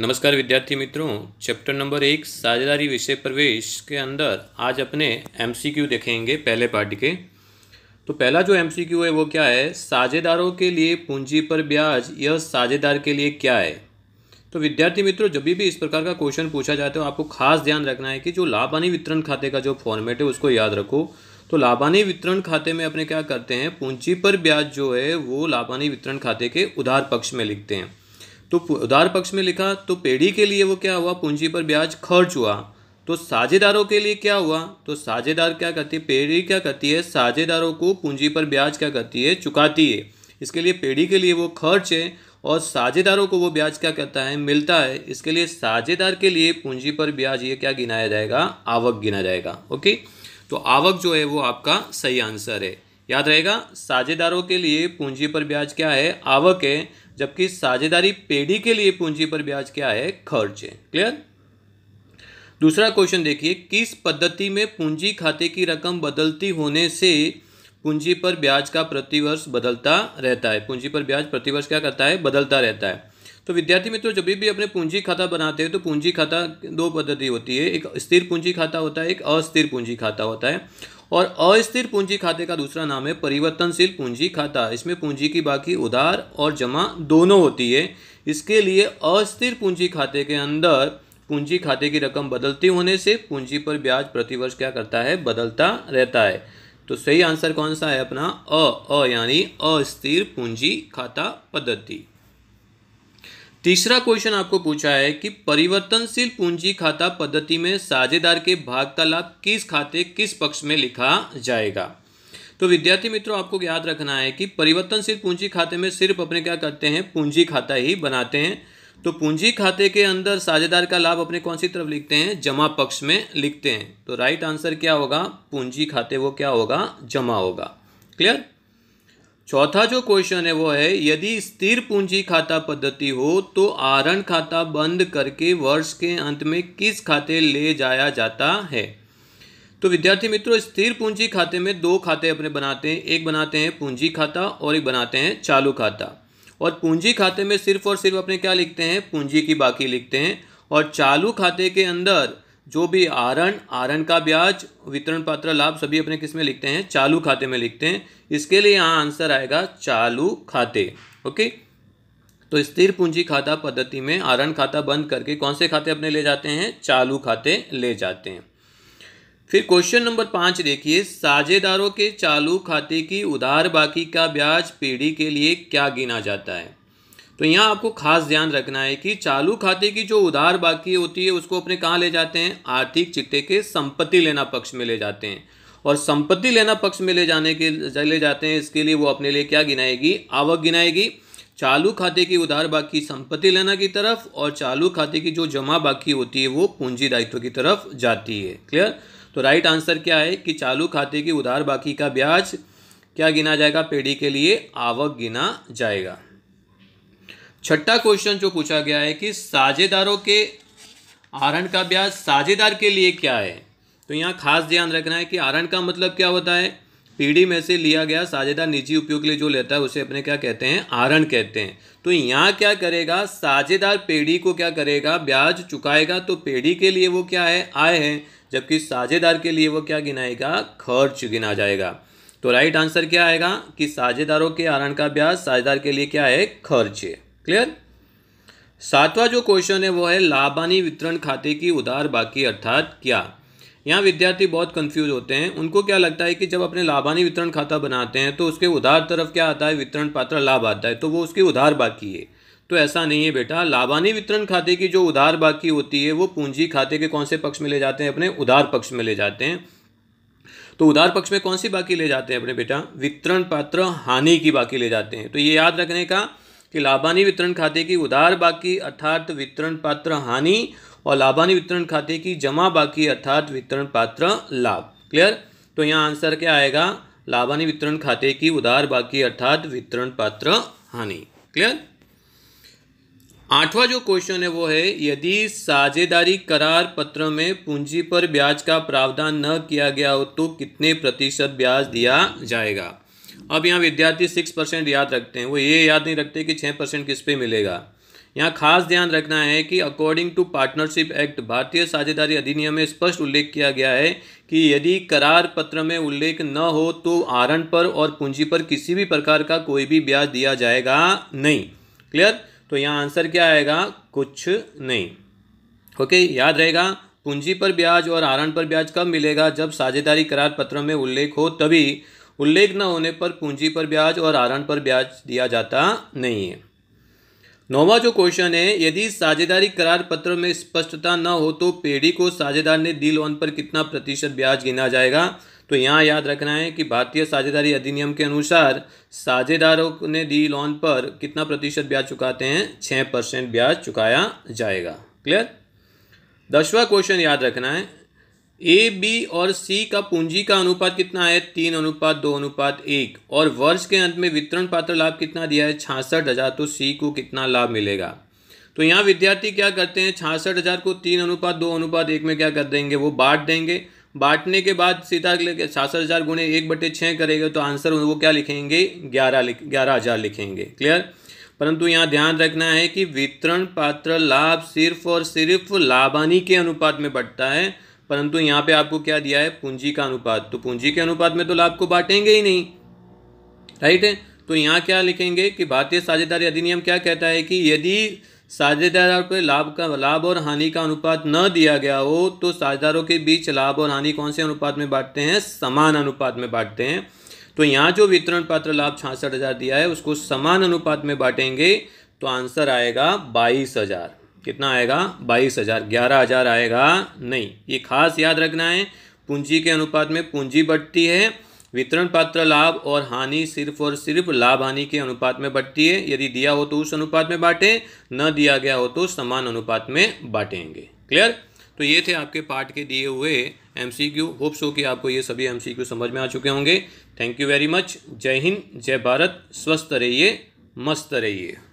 नमस्कार विद्यार्थी मित्रों चैप्टर नंबर एक साझेदारी विषय प्रवेश के अंदर आज अपने एमसीक्यू देखेंगे पहले पार्ट के तो पहला जो एमसीक्यू है वो क्या है साझेदारों के लिए पूंजी पर ब्याज यह साझेदार के लिए क्या है तो विद्यार्थी मित्रों जब भी इस प्रकार का क्वेश्चन पूछा जाता है आपको खास ध्यान रखना है कि जो लाभानी वितरण खाते का जो फॉर्मेट है उसको याद रखो तो लाभानी वितरण खाते में अपने क्या करते हैं पूंजी पर ब्याज जो है वो लाभानी वितरण खाते के उधार पक्ष में लिखते हैं तो उधार पक्ष में लिखा तो पेढ़ी के लिए वो क्या हुआ पूंजी पर ब्याज खर्च हुआ तो साझेदारों के लिए क्या हुआ तो साझेदार क्या करती है पेढ़ी क्या करती है साझेदारों को पूंजी पर ब्याज क्या करती है चुकाती है इसके लिए पेढ़ी के लिए वो खर्च है और साझेदारों को वो ब्याज क्या करता है मिलता है इसके लिए साझेदार के लिए पूंजी पर ब्याज ये क्या गिनाया जाएगा आवक गिना जाएगा ओके तो आवक जो है वो आपका सही आंसर है याद रहेगा साझेदारों के लिए पूंजी पर ब्याज क्या है आवक है जबकि साझेदारी पेढ़ी के लिए पूंजी पर ब्याज क्या है खर्च है क्लियर दूसरा क्वेश्चन देखिए किस पद्धति में पूंजी खाते की रकम बदलती होने से पूंजी पर ब्याज का प्रतिवर्ष बदलता रहता है पूंजी पर ब्याज प्रतिवर्ष क्या करता है बदलता रहता है तो विद्यार्थी मित्रों जब भी अपने पूंजी खाता बनाते हैं तो पूंजी खाता दो पद्धति होती है एक स्थिर पूंजी खाता होता है एक अस्थिर पूंजी खाता होता है और अस्थिर पूंजी खाते का दूसरा नाम है परिवर्तनशील पूंजी खाता इसमें पूंजी की बाकी उधार और जमा दोनों होती है इसके लिए अस्थिर पूंजी खाते के अंदर पूंजी खाते की रकम बदलती होने से पूंजी पर ब्याज प्रतिवर्ष क्या करता है बदलता रहता है तो सही आंसर कौन सा है अपना अ यानी अस्थिर पूंजी खाता पद्धति तीसरा क्वेश्चन आपको पूछा है कि परिवर्तनशील पूंजी खाता पद्धति में साझेदार के भाग का लाभ किस खाते किस पक्ष में लिखा जाएगा तो विद्यार्थी मित्रों आपको याद रखना है कि परिवर्तनशील पूंजी खाते में सिर्फ अपने क्या करते हैं पूंजी खाता ही बनाते हैं तो पूंजी खाते के अंदर साझेदार का लाभ अपने कौन सी तरफ लिखते हैं जमा पक्ष में लिखते हैं तो राइट आंसर क्या होगा पूंजी खाते वो क्या होगा जमा होगा क्लियर चौथा जो क्वेश्चन है वो है यदि स्थिर पूंजी खाता पद्धति हो तो आरण खाता बंद करके वर्ष के अंत में किस खाते ले जाया जाता है तो विद्यार्थी मित्रों स्थिर पूंजी खाते में दो खाते अपने बनाते हैं एक बनाते हैं पूंजी खाता और एक बनाते हैं चालू खाता और पूंजी खाते में सिर्फ और सिर्फ अपने क्या लिखते हैं पूंजी की बाकी लिखते हैं और चालू खाते के अंदर जो भी आरण आरण का ब्याज वितरण पात्र लाभ सभी अपने किस में लिखते हैं चालू खाते में लिखते हैं इसके लिए यहाँ आंसर आएगा चालू खाते ओके तो स्थिर पूंजी खाता पद्धति में आरण खाता बंद करके कौन से खाते अपने ले जाते हैं चालू खाते ले जाते हैं फिर क्वेश्चन नंबर पाँच देखिए साझेदारों के चालू खाते की उधार बाकी का ब्याज पीढ़ी के लिए क्या गिना जाता है तो यहाँ आपको खास ध्यान रखना है कि चालू खाते की जो उधार बाकी होती है उसको अपने कहाँ ले जाते हैं आर्थिक चिट्ठे के संपत्ति लेना पक्ष में ले जाते हैं और संपत्ति लेना पक्ष में ले जाने के ले जाते हैं इसके लिए वो अपने लिए क्या गिनाएगी आवक गिनाएगी चालू खाते की उधार बाकी संपत्ति लेना की तरफ और चालू खाते की जो जमा बाकी होती है वो पूंजी दायित्व की तरफ जाती है क्लियर तो राइट आंसर क्या है कि चालू खाते की उधार बाकी का ब्याज क्या गिना जाएगा पेढ़ी के लिए आवक गिना जाएगा छठा क्वेश्चन जो पूछा गया है कि साझेदारों के आरण का ब्याज साझेदार के लिए क्या है तो यहाँ खास ध्यान रखना है कि आरण का मतलब क्या होता है पीढ़ी में से लिया गया साझेदार निजी उपयोग के लिए जो लेता है उसे अपने क्या कहते हैं आरण कहते हैं तो यहाँ क्या करेगा साझेदार पेढ़ी को क्या करेगा ब्याज चुकाएगा तो पेढ़ी के लिए वो क्या है आय है जबकि साझेदार के लिए वो क्या गिनाएगा खर्च गिना जाएगा तो राइट आंसर क्या आएगा कि साझेदारों के आरण का ब्याज साझेदार के लिए क्या है खर्च है क्लियर सातवां जो क्वेश्चन है वो है लाभानी वितरण खाते की उधार बाकी अर्थात क्या यहाँ विद्यार्थी बहुत कंफ्यूज होते हैं उनको क्या लगता है कि जब अपने लाभानी वितरण खाता बनाते हैं तो उसके उधार तरफ क्या आता है वितरण पात्र लाभ आता है तो वो उसकी उधार बाकी है तो ऐसा नहीं है बेटा लाभानी वितरण खाते की जो उधार बाकी होती है वो पूंजी खाते के कौन से पक्ष में ले जाते हैं अपने उधार पक्ष में ले जाते हैं तो उधार पक्ष में कौन सी बाकी ले जाते हैं अपने बेटा वितरण पात्र हानि की बाकी ले जाते हैं तो ये याद रखने का कि लाभानी वितरण खाते की उधार बाकी अर्थात वितरण पात्र हानि और लाभानी वितरण खाते की जमा बाकी अर्थात वितरण पात्र लाभ क्लियर तो यहाँ आंसर क्या आएगा लाभानी वितरण खाते की उधार बाकी अर्थात वितरण पात्र हानि क्लियर आठवां जो क्वेश्चन है वो है यदि साझेदारी करार पत्र में पूंजी पर ब्याज का प्रावधान न किया गया हो तो कितने प्रतिशत ब्याज दिया जाएगा अब यहाँ विद्यार्थी सिक्स परसेंट याद रखते हैं वो ये याद नहीं रखते कि छः परसेंट किस पे मिलेगा यहाँ खास ध्यान रखना है कि अकॉर्डिंग टू पार्टनरशिप एक्ट भारतीय साझेदारी अधिनियम में स्पष्ट उल्लेख किया गया है कि यदि करार पत्र में उल्लेख न हो तो आरण पर और पूंजी पर किसी भी प्रकार का कोई भी ब्याज दिया जाएगा नहीं क्लियर तो यहाँ आंसर क्या आएगा कुछ नहीं ओके याद रहेगा पूंजी पर ब्याज और आरण पर ब्याज कब मिलेगा जब साझेदारी करार पत्र में उल्लेख हो तभी उल्लेख न होने पर पूंजी पर ब्याज और आरण पर ब्याज दिया जाता नहीं है नौवा जो क्वेश्चन है यदि साझेदारी करार पत्र में स्पष्टता न हो तो पेढ़ी को साझेदार ने दी लोन पर कितना प्रतिशत ब्याज गिना जाएगा तो यहाँ याद रखना है कि भारतीय साझेदारी अधिनियम के अनुसार साझेदारों ने डी लोन पर कितना प्रतिशत ब्याज चुकाते हैं छः परसेंट ब्याज चुकाया जाएगा क्लियर दसवा क्वेश्चन याद रखना है ए बी और सी का पूंजी का अनुपात कितना है तीन अनुपात दो अनुपात एक और वर्ष के अंत में वितरण पात्र लाभ कितना दिया है छियासठ हज़ार तो सी को कितना लाभ मिलेगा तो यहाँ विद्यार्थी क्या करते हैं छियासठ हज़ार को तीन अनुपात दो अनुपात एक में क्या कर देंगे वो बांट देंगे बांटने के बाद सीधा छासठ छियासठ हज़ार गुणे एक बटे छः करेंगे तो आंसर वो क्या लिखेंगे ग्यारह लिख ग्यारह हज़ार लिखेंगे क्लियर परंतु यहाँ ध्यान रखना है कि वितरण पात्र लाभ सिर्फ और सिर्फ लाभानी के अनुपात में बढ़ता है परंतु यहाँ पे आपको क्या दिया है पूंजी का अनुपात तो पूंजी के अनुपात में तो लाभ को बांटेंगे ही नहीं राइट है तो यहाँ क्या लिखेंगे कि भारतीय साझेदारी अधिनियम क्या कहता है कि यदि साझेदार पर लाभ का लाभ और हानि का अनुपात न दिया गया हो तो साझेदारों के बीच लाभ और हानि कौन से अनुपात में बांटते हैं समान अनुपात में बांटते हैं तो यहाँ जो वितरण पात्र लाभ छियासठ हज़ार दिया है उसको समान अनुपात में बांटेंगे तो आंसर आएगा बाईस हज़ार कितना आएगा बाईस हज़ार ग्यारह हज़ार आएगा नहीं ये खास याद रखना है पूंजी के अनुपात में पूंजी बढ़ती है वितरण पात्र लाभ और हानि सिर्फ और सिर्फ लाभ हानि के अनुपात में बढ़ती है यदि दिया हो तो उस अनुपात में बांटें न दिया गया हो तो समान अनुपात में बांटेंगे क्लियर तो ये थे आपके पार्ट के दिए हुए M C Q hope so कि आपको ये सभी एम सी क्यू समझ में आ चुके होंगे थैंक यू वेरी मच जय हिंद जय भारत स्वस्थ रहिए मस्त रहिए